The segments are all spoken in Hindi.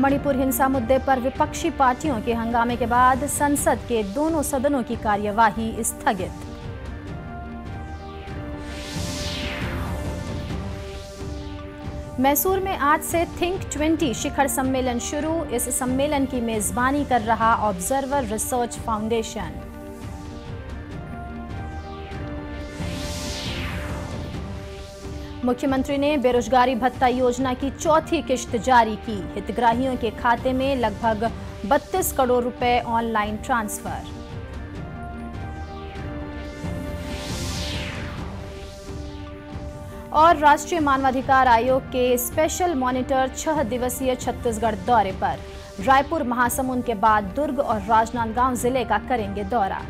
मणिपुर हिंसा मुद्दे पर विपक्षी पार्टियों के हंगामे के बाद संसद के दोनों सदनों की कार्यवाही स्थगित मैसूर में आज से थिंक 20 शिखर सम्मेलन शुरू इस सम्मेलन की मेजबानी कर रहा ऑब्जर्वर रिसर्च फाउंडेशन मुख्यमंत्री ने बेरोजगारी भत्ता योजना की चौथी किश्त जारी की हितग्राहियों के खाते में लगभग 32 करोड़ रुपए ऑनलाइन ट्रांसफर और राष्ट्रीय मानवाधिकार आयोग के स्पेशल मॉनिटर छह दिवसीय छत्तीसगढ़ दौरे पर रायपुर महासमुंद के बाद दुर्ग और राजनांदगांव जिले का करेंगे दौरा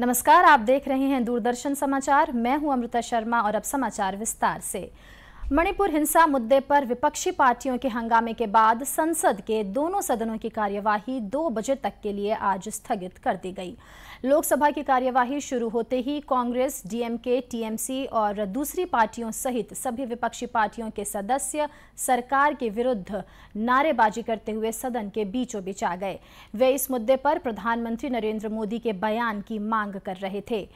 नमस्कार आप देख रहे हैं दूरदर्शन समाचार मैं हूं अमृता शर्मा और अब समाचार विस्तार से मणिपुर हिंसा मुद्दे पर विपक्षी पार्टियों के हंगामे के बाद संसद के दोनों सदनों की कार्यवाही दो बजे तक के लिए आज स्थगित कर दी गई लोकसभा की कार्यवाही शुरू होते ही कांग्रेस डीएमके टीएमसी और दूसरी पार्टियों सहित सभी विपक्षी पार्टियों के सदस्य सरकार के विरुद्ध नारेबाजी करते हुए सदन के बीचों बीच आ गए वे इस मुद्दे पर प्रधानमंत्री नरेंद्र मोदी के बयान की मांग कर रहे थे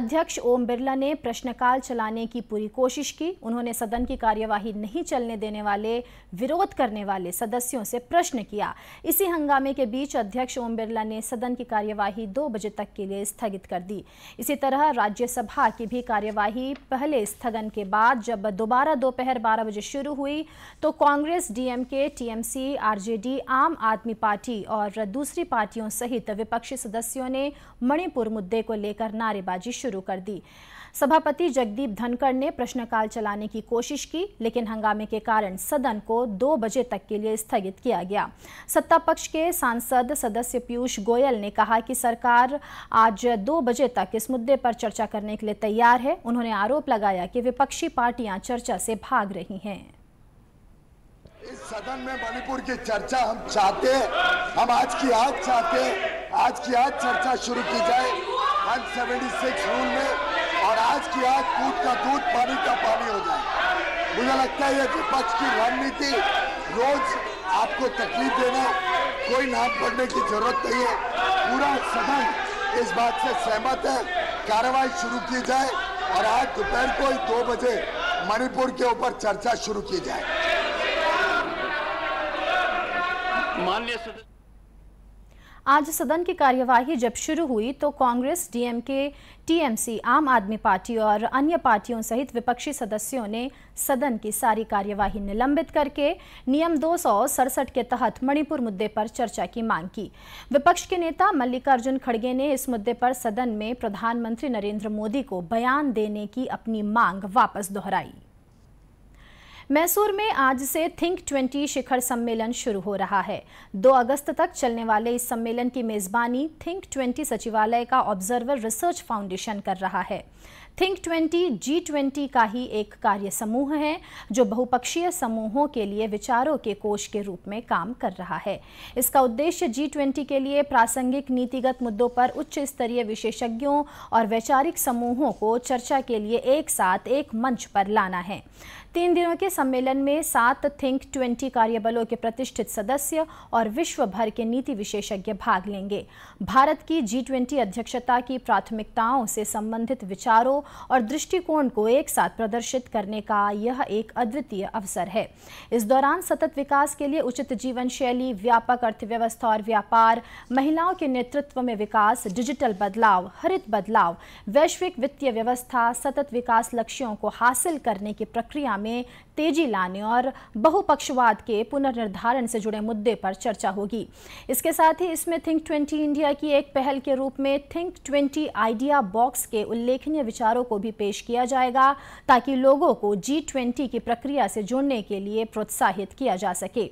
अध्यक्ष ओम बिरला ने प्रश्नकाल चलाने की पूरी कोशिश की उन्होंने सदन की कार्यवाही नहीं चलने देने वाले विरोध करने वाले सदस्यों से प्रश्न किया इसी हंगामे के बीच अध्यक्ष ओम बिरला ने सदन की कार्यवाही दो बजे तक के लिए स्थगित कर दी इसी तरह राज्यसभा की भी कार्यवाही पहले स्थगन के बाद जब दोबारा दोपहर बारह बजे शुरू हुई तो कांग्रेस डीएमके टीएमसी आरजेडी आम आदमी पार्टी और दूसरी पार्टियों सहित विपक्षी सदस्यों ने मणिपुर मुद्दे को लेकर नारेबाजी शुरू कर दी सभापति जगदीप धनखड़ ने प्रश्नकाल चलाने की कोशिश की लेकिन हंगामे के कारण सदन को दो बजे तक के लिए स्थगित किया गया सत्ता पक्ष के सांसद सदस्य पीयूष गोयल ने कहा कि सरकार आज दो बजे तक इस मुद्दे पर चर्चा करने के लिए तैयार है उन्होंने आरोप लगाया कि विपक्षी पार्टियां चर्चा से भाग रही हैं इस सदन में मणिपुर की चर्चा हम चाहते हम आज की आज चाहते आज की आज चर्चा शुरू की जाए 176 रूल में आज की आज दूध का दूध पानी का पानी हो जाए मुझे लगता है ये विपक्ष की रणनीति रोज आपको तकलीफ देना कोई नाम पढ़ने की जरूरत नहीं है पूरा सदन इस बात से सहमत है कार्रवाई शुरू की जाए और आज दोपहर को ही दो बजे मणिपुर के ऊपर चर्चा शुरू की जाए माननीय आज सदन की कार्यवाही जब शुरू हुई तो कांग्रेस डीएमके टीएमसी आम आदमी पार्टी और अन्य पार्टियों सहित विपक्षी सदस्यों ने सदन की सारी कार्यवाही निलंबित करके नियम दो के तहत मणिपुर मुद्दे पर चर्चा की मांग की विपक्ष के नेता मल्लिकार्जुन खड़गे ने इस मुद्दे पर सदन में प्रधानमंत्री नरेंद्र मोदी को बयान देने की अपनी मांग वापस दोहराई मैसूर में आज से थिंक 20 शिखर सम्मेलन शुरू हो रहा है 2 अगस्त तक चलने वाले इस सम्मेलन की मेजबानी थिंक 20 सचिवालय का ऑब्जर्वर रिसर्च फाउंडेशन कर रहा है थिंक 20 जी ट्वेंटी का ही एक कार्य समूह है जो बहुपक्षीय समूहों के लिए विचारों के कोष के रूप में काम कर रहा है इसका उद्देश्य जी ट्वेंटी के लिए प्रासंगिक नीतिगत मुद्दों पर उच्च स्तरीय विशेषज्ञों और वैचारिक समूहों को चर्चा के लिए एक साथ एक मंच पर लाना है तीन दिनों के सम्मेलन में सात थिंक ट्वेंटी कार्यबलों के प्रतिष्ठित सदस्य और विश्व भर के नीति विशेषज्ञ भाग लेंगे भारत की जी ट्वेंटी अध्यक्षता की प्राथमिकताओं से संबंधित विचारों और दृष्टिकोण को एक साथ प्रदर्शित करने का यह एक अद्वितीय अवसर है इस दौरान सतत विकास के लिए उचित जीवन शैली व्यापक अर्थव्यवस्था और व्यापार महिलाओं के नेतृत्व में विकास डिजिटल बदलाव हरित बदलाव वैश्विक वित्तीय व्यवस्था सतत विकास लक्ष्यों को हासिल करने की प्रक्रिया में में तेजी लाने और बहुपक्षवाद के पुनर्निर्धारण से जुड़े मुद्दे पर चर्चा होगी इसके साथ ही इसमें थिंक ट्वेंटी इंडिया की एक पहल के रूप में थिंक ट्वेंटी आइडिया बॉक्स के उल्लेखनीय विचारों को भी पेश किया जाएगा ताकि लोगों को जी ट्वेंटी की प्रक्रिया से जुड़ने के लिए प्रोत्साहित किया जा सके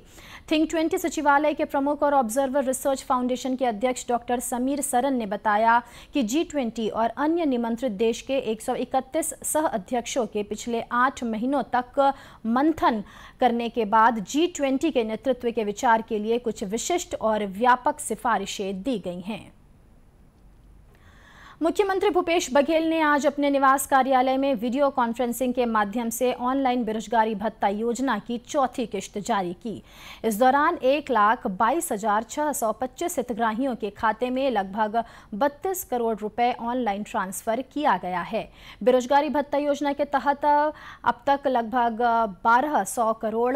थिंक ट्वेंटी सचिवालय के प्रमुख और ऑब्जर्वर रिसर्च फाउंडेशन के अध्यक्ष डॉक्टर समीर सरन ने बताया कि जी ट्वेंटी और अन्य निमंत्रित देश के एक सह अध्यक्षों के पिछले आठ महीनों तक मंथन करने के बाद जी ट्वेंटी के नेतृत्व के विचार के लिए कुछ विशिष्ट और व्यापक सिफारिशें दी गई हैं मुख्यमंत्री भूपेश बघेल ने आज अपने निवास कार्यालय में वीडियो कॉन्फ्रेंसिंग के माध्यम से ऑनलाइन बेरोजगारी भत्ता योजना की चौथी किश्त जारी की इस दौरान एक लाख बाईस हजार छह सौ पच्चीस हितग्राहियों के खाते में लगभग बत्तीस करोड़ रुपए ऑनलाइन ट्रांसफर किया गया है बेरोजगारी भत्ता योजना के तहत अब तक लगभग बारह सौ करोड़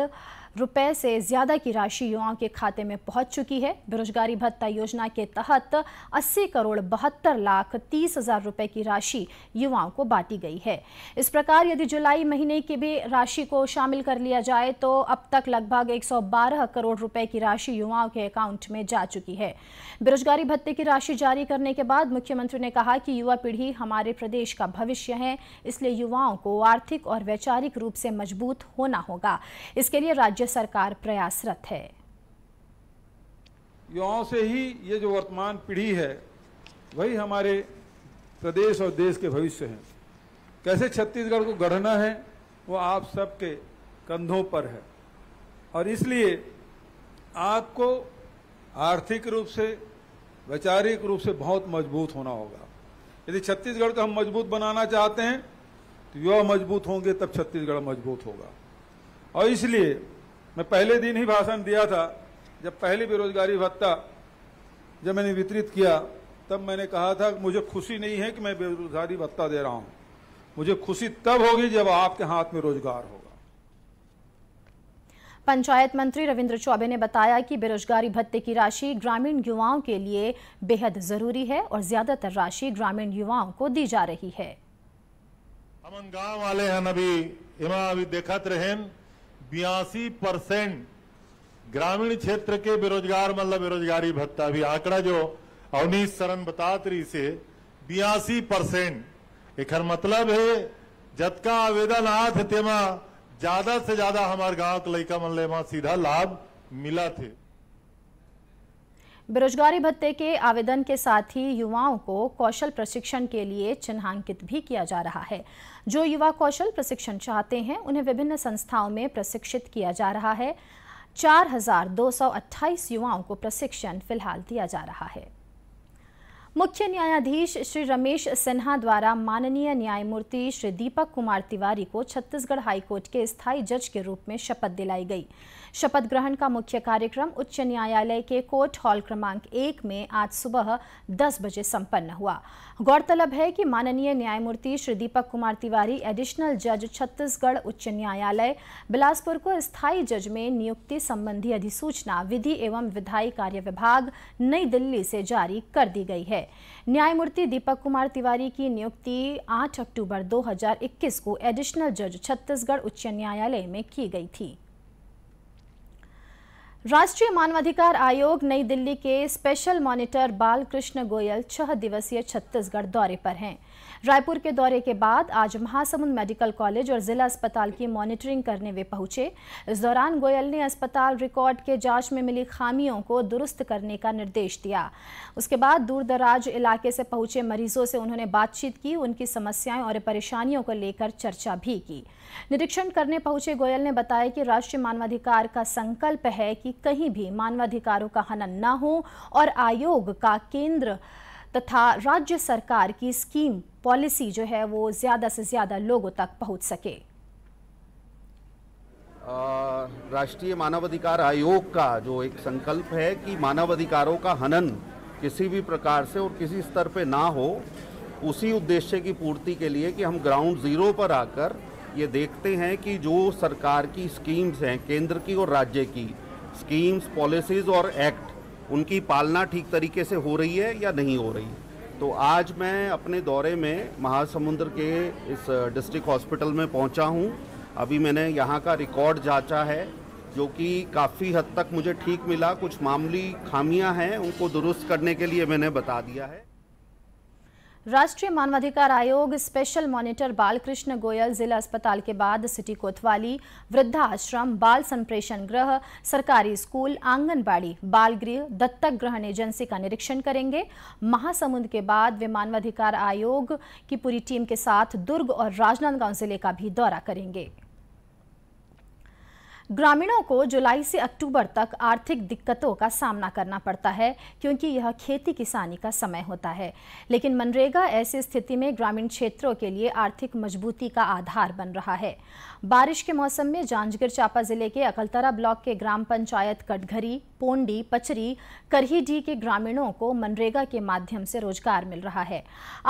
रुपए से ज़्यादा की राशि युवाओं के खाते में पहुंच चुकी है बेरोजगारी भत्ता योजना के तहत 80 करोड़ बहत्तर लाख तीस हजार रुपए की राशि युवाओं को बांटी गई है इस प्रकार यदि जुलाई महीने की भी राशि को शामिल कर लिया जाए तो अब तक लगभग 112 करोड़ रुपए की राशि युवाओं के अकाउंट में जा चुकी है बेरोजगारी भत्ते की राशि जारी करने के बाद मुख्यमंत्री ने कहा कि युवा पीढ़ी हमारे प्रदेश का भविष्य है इसलिए युवाओं को आर्थिक और वैचारिक रूप से मजबूत होना होगा इसके लिए राज्य राज्य सरकार प्रयासरत है युवाओं से ही ये जो वर्तमान पीढ़ी है वही हमारे प्रदेश और देश के भविष्य हैं कैसे छत्तीसगढ़ को गढ़ना है वो आप सबके कंधों पर है और इसलिए आपको आर्थिक रूप से वैचारिक रूप से बहुत मजबूत होना होगा यदि छत्तीसगढ़ को हम मजबूत बनाना चाहते हैं तो युवा मजबूत होंगे तब छत्तीसगढ़ मजबूत होगा और इसलिए मैं पहले दिन ही भाषण दिया था जब पहले बेरोजगारी भत्ता जब मैंने वितरित किया तब मैंने कहा था मुझे खुशी नहीं है कि मैं बेरोजगारी भत्ता दे रहा हूँ मुझे खुशी तब होगी जब आपके हाथ में रोजगार होगा पंचायत मंत्री रविंद्र चौबे ने बताया कि बेरोजगारी भत्ते की राशि ग्रामीण युवाओं के लिए बेहद जरूरी है और ज्यादातर राशि ग्रामीण युवाओं को दी जा रही है हम गांव वाले हैं अभी इमा अभी देखत रहें बयासी परसेंट ग्रामीण क्षेत्र के बेरोजगार मतलब बेरोजगारी भत्ता भी आंकड़ा जो अवनीश शरण बतात्री रही से बयासी परसेंट एक मतलब है जत का आवेदन आते तेमा ज्यादा से ज्यादा हमारे गांव के लड़का मन ले सीधा लाभ मिला थे बेरोजगारी भत्ते के आवेदन के साथ ही युवाओं को कौशल प्रशिक्षण के लिए चिन्हांकित भी किया जा रहा है जो युवा कौशल प्रशिक्षण चाहते हैं उन्हें विभिन्न संस्थाओं में प्रशिक्षित किया जा रहा है 4,228 युवाओं को प्रशिक्षण फिलहाल दिया जा रहा है मुख्य न्यायाधीश श्री रमेश सिन्हा द्वारा माननीय न्यायमूर्ति श्री दीपक कुमार तिवारी को छत्तीसगढ़ हाईकोर्ट के स्थायी जज के रूप में शपथ दिलाई गई शपथ ग्रहण का मुख्य कार्यक्रम उच्च न्यायालय के कोर्ट हॉल क्रमांक एक में आज सुबह दस बजे संपन्न हुआ गौरतलब है कि माननीय न्यायमूर्ति श्री दीपक कुमार तिवारी एडिशनल जज छत्तीसगढ़ उच्च न्यायालय बिलासपुर को स्थायी जज में नियुक्ति संबंधी अधिसूचना विधि एवं विधायी कार्य विभाग नई दिल्ली से जारी कर दी गई है न्यायमूर्ति दीपक कुमार तिवारी की नियुक्ति 8 अक्टूबर 2021 को एडिशनल जज छत्तीसगढ़ उच्च न्यायालय में की गई थी राष्ट्रीय मानवाधिकार आयोग नई दिल्ली के स्पेशल मॉनिटर बालकृष्ण गोयल छह दिवसीय छत्तीसगढ़ दौरे पर हैं रायपुर के दौरे के बाद आज महासमुंद मेडिकल कॉलेज और जिला अस्पताल की मॉनिटरिंग करने वे पहुंचे इस दौरान गोयल ने अस्पताल रिकॉर्ड के जांच में मिली खामियों को दुरुस्त करने का निर्देश दिया उसके बाद दूरदराज इलाके से पहुंचे मरीजों से उन्होंने बातचीत की उनकी समस्याएं और परेशानियों को लेकर चर्चा भी की निरीक्षण करने पहुंचे गोयल ने बताया कि राष्ट्रीय मानवाधिकार का संकल्प है कि कहीं भी मानवाधिकारों का हनन न हो और आयोग का केंद्र तथा राज्य सरकार की स्कीम पॉलिसी जो है वो ज़्यादा से ज़्यादा लोगों तक पहुंच सके राष्ट्रीय मानवाधिकार आयोग का जो एक संकल्प है कि मानवाधिकारों का हनन किसी भी प्रकार से और किसी स्तर पे ना हो उसी उद्देश्य की पूर्ति के लिए कि हम ग्राउंड ज़ीरो पर आकर ये देखते हैं कि जो सरकार की स्कीम्स हैं केंद्र की और राज्य की स्कीम्स पॉलिसीज़ और एक्ट उनकी पालना ठीक तरीके से हो रही है या नहीं हो रही है तो आज मैं अपने दौरे में महासमुंद के इस डिस्ट्रिक्ट हॉस्पिटल में पहुंचा हूं अभी मैंने यहां का रिकॉर्ड जांचा है जो कि काफ़ी हद तक मुझे ठीक मिला कुछ मामूली खामियां हैं उनको दुरुस्त करने के लिए मैंने बता दिया है राष्ट्रीय मानवाधिकार आयोग स्पेशल मॉनिटर बालकृष्ण गोयल जिला अस्पताल के बाद सिटी कोतवाली वृद्धाश्रम बाल संप्रेषण गृह सरकारी स्कूल आंगनबाड़ी बाल गृह दत्तक ग्रहण एजेंसी का निरीक्षण करेंगे महासमुंद के बाद वे मानवाधिकार आयोग की पूरी टीम के साथ दुर्ग और राजनांदगांव जिले का भी दौरा करेंगे ग्रामीणों को जुलाई से अक्टूबर तक आर्थिक दिक्कतों का सामना करना पड़ता है क्योंकि यह खेती किसानी का समय होता है लेकिन मनरेगा ऐसी स्थिति में ग्रामीण क्षेत्रों के लिए आर्थिक मजबूती का आधार बन रहा है बारिश के मौसम में जांजगीर चांपा जिले के अकलतरा ब्लॉक के ग्राम पंचायत कटघरी पोंडी पचरी करहीडी के ग्रामीणों को मनरेगा के माध्यम से रोजगार मिल रहा है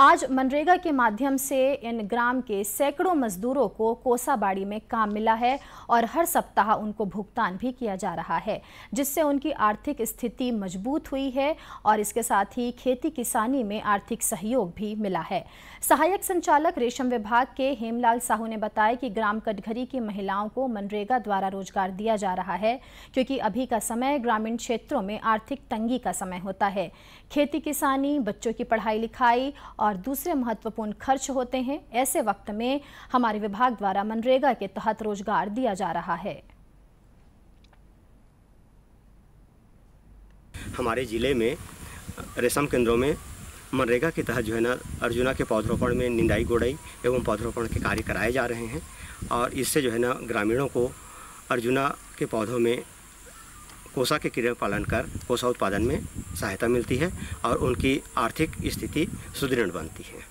आज मनरेगा के माध्यम से इन ग्राम के सैकड़ों मजदूरों को कोसाबाड़ी में काम मिला है और हर सप्ताह कहा उनको भुगतान भी किया जा रहा है जिससे उनकी आर्थिक स्थिति मजबूत हुई है और इसके साथ ही खेती किसानी में आर्थिक सहयोग भी मिला है सहायक संचालक रेशम विभाग के हेमलाल साहू ने बताया कि ग्राम कटघरी की महिलाओं को मनरेगा द्वारा रोजगार दिया जा रहा है क्योंकि अभी का समय ग्रामीण क्षेत्रों में आर्थिक तंगी का समय होता है खेती किसानी बच्चों की पढ़ाई लिखाई और दूसरे महत्वपूर्ण खर्च होते हैं ऐसे वक्त में हमारे विभाग द्वारा मनरेगा के तहत रोजगार दिया जा रहा है हमारे ज़िले में रेशम केंद्रों में मनरेगा के तहत जो है ना अर्जुना के पौधरोपण में निंदाई गोड़ाई एवं पौधरोपण के कार्य कराए जा रहे हैं और इससे जो है ना ग्रामीणों को अर्जुना के पौधों में कोसा के क्रिया पालन कर कोसा उत्पादन में सहायता मिलती है और उनकी आर्थिक स्थिति सुदृढ़ बनती है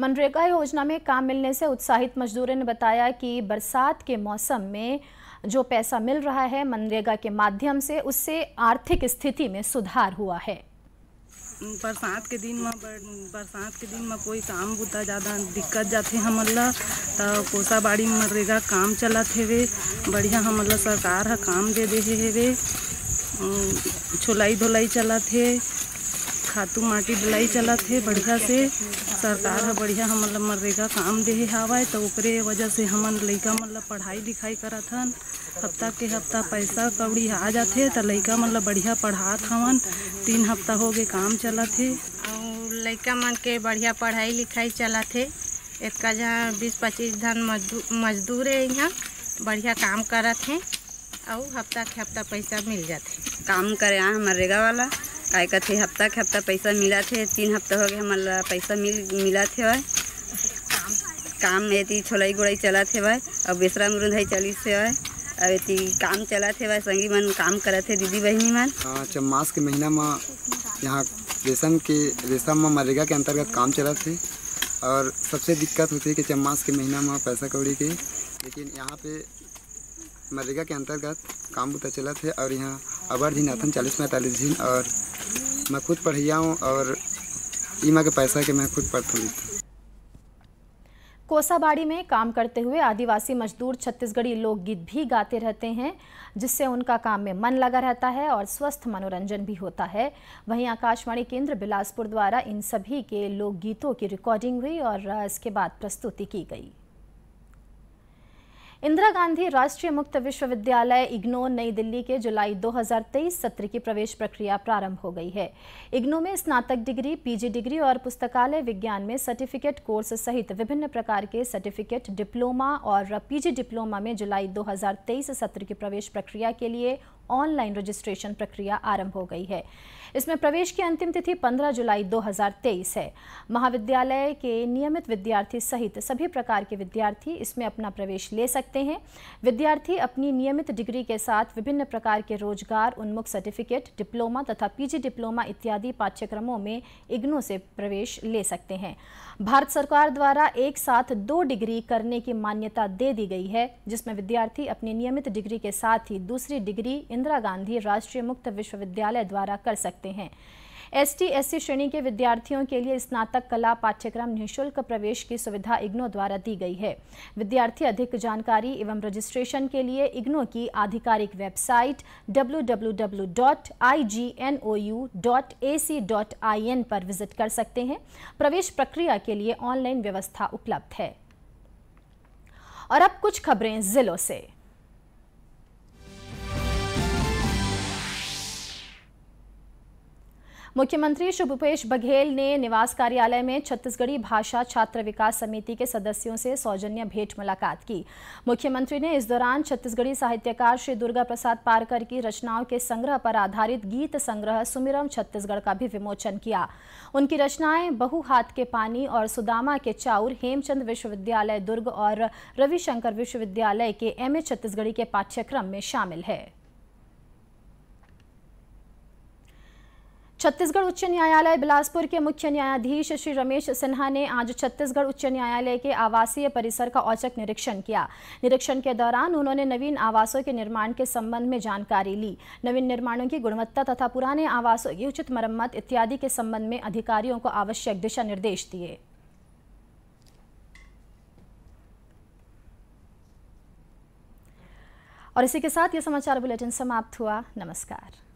मनरेगा योजना में काम मिलने से उत्साहित मजदूरों ने बताया कि बरसात के मौसम में जो पैसा मिल रहा है मनरेगा के माध्यम से उससे आर्थिक स्थिति में सुधार हुआ है बरसात के दिन में बरसात के दिन में कोई काम बूता ज़्यादा दिक्कत जाते हमन तो कोसा बाड़ी में मनरेगा काम चलत वे बढ़िया हम ला सरकार है काम दे दे वे छोलाई धुलाई चलत हे खातू माटी डलाई चलत है बढ़िया से सरकार ह बढ़िया हमन मनरेगा काम दे हावय तो ओकरे वजह से हमन लइका मतलब पढ़ाई लिखाई करत हन हफ्ता के हफ्ता पैसा कौड़ी आ जाते तो लइका मतलब बढ़िया पढ़ात हवन तीन हफ्ता हो गए काम चलत है और लइका मन के बढ़िया पढ़ाई लिखाई चलत है इतना जहाँ बीस पच्चीस धन मजदूर है यहाँ बढ़िया काम करत हैं और हफ्ता के हफ्ता पैसा मिल जाते काम करे आए मनरेगा वाला आए कथे हफ्ता के हफ्ता पैसा मिला थे तीन हफ्ता हो गए हमन पैसा मिल मिला थे वह काम एती छोलाई गोड़ाई चला थे वह और बेसरा है चलिस से वह और एती काम चला थे वह संगी मन काम करा थे दीदी बहनी मन हाँ, अच्छा मास के महीना में यहाँ रेशम के रेशम में मरेगा के अंतर्गत काम चला थे और सबसे दिक्कत होती है कि चम्मास के महीना में पैसा कौड़ी के लेकिन यहाँ पे मरेगा के अंतर्गत काम बुता चला थे और यहाँ अवर दिन अथन चालीस पैंतालीस दिन और मैं खुद पढ़िया हूँ और ईमा के पैसा के मैं खुद पढ़ता तो हूँ कोसाबाड़ी में काम करते हुए आदिवासी मजदूर छत्तीसगढ़ी लोकगीत भी गाते रहते हैं जिससे उनका काम में मन लगा रहता है और स्वस्थ मनोरंजन भी होता है वहीं आकाशवाणी केंद्र बिलासपुर द्वारा इन सभी के लोकगीतों की रिकॉर्डिंग हुई और इसके बाद प्रस्तुति की गई इंदिरा गांधी राष्ट्रीय मुक्त विश्वविद्यालय इग्नो नई दिल्ली के जुलाई 2023 सत्र की प्रवेश प्रक्रिया प्रारंभ हो गई है इग्नो में स्नातक डिग्री पीजी डिग्री और पुस्तकालय विज्ञान में सर्टिफिकेट कोर्स सहित विभिन्न प्रकार के सर्टिफिकेट डिप्लोमा और पीजी डिप्लोमा में जुलाई 2023 सत्र की प्रवेश प्रक्रिया के लिए ऑनलाइन रजिस्ट्रेशन प्रक्रिया आरंभ हो गई है इसमें प्रवेश की अंतिम तिथि 15 जुलाई 2023 है महाविद्यालय के नियमित विद्यार्थी सहित सभी प्रकार के विद्यार्थी इसमें अपना प्रवेश ले सकते हैं विद्यार्थी अपनी नियमित डिग्री के साथ विभिन्न प्रकार के रोजगार उन्मुख सर्टिफिकेट डिप्लोमा तथा पीजी डिप्लोमा इत्यादि पाठ्यक्रमों में इग्नू से प्रवेश ले सकते हैं भारत सरकार द्वारा एक साथ दो डिग्री करने की मान्यता दे दी गई है जिसमें विद्यार्थी अपनी नियमित डिग्री के साथ ही दूसरी डिग्री इंदिरा गांधी राष्ट्रीय मुक्त विश्वविद्यालय द्वारा कर सकते सकते हैं एस टी श्रेणी के विद्यार्थियों के लिए स्नातक कला पाठ्यक्रम निःशुल्क प्रवेश की सुविधा इग्नो द्वारा दी गई है विद्यार्थी अधिक जानकारी एवं रजिस्ट्रेशन के लिए इग्नो की आधिकारिक वेबसाइट www.ignou.ac.in पर विजिट कर सकते हैं प्रवेश प्रक्रिया के लिए ऑनलाइन व्यवस्था उपलब्ध है और अब कुछ खबरें जिलों से मुख्यमंत्री श्री भूपेश बघेल ने निवास कार्यालय में छत्तीसगढ़ी भाषा छात्र विकास समिति के सदस्यों से सौजन्य भेंट मुलाकात की मुख्यमंत्री ने इस दौरान छत्तीसगढ़ी साहित्यकार श्री दुर्गा प्रसाद पारकर की रचनाओं के संग्रह पर आधारित गीत संग्रह सुमिरम छत्तीसगढ़ का भी विमोचन किया उनकी रचनाएं बहु हाथ के पानी और सुदामा के चाउर हेमचंद विश्वविद्यालय दुर्ग और रविशंकर विश्वविद्यालय के एम छत्तीसगढ़ी के पाठ्यक्रम में शामिल है छत्तीसगढ़ उच्च न्यायालय बिलासपुर के मुख्य न्यायाधीश श्री रमेश सिन्हा ने आज छत्तीसगढ़ उच्च न्यायालय के आवासीय परिसर का औचक निरीक्षण किया निरीक्षण के दौरान उन्होंने नवीन आवासों के निर्माण के संबंध में जानकारी ली नवीन निर्माणों की गुणवत्ता तथा पुराने आवासों की उचित मरम्मत इत्यादि के संबंध में अधिकारियों को आवश्यक दिशा निर्देश दिए और इसी के साथ ये समाचार बुलेटिन समाप्त हुआ नमस्कार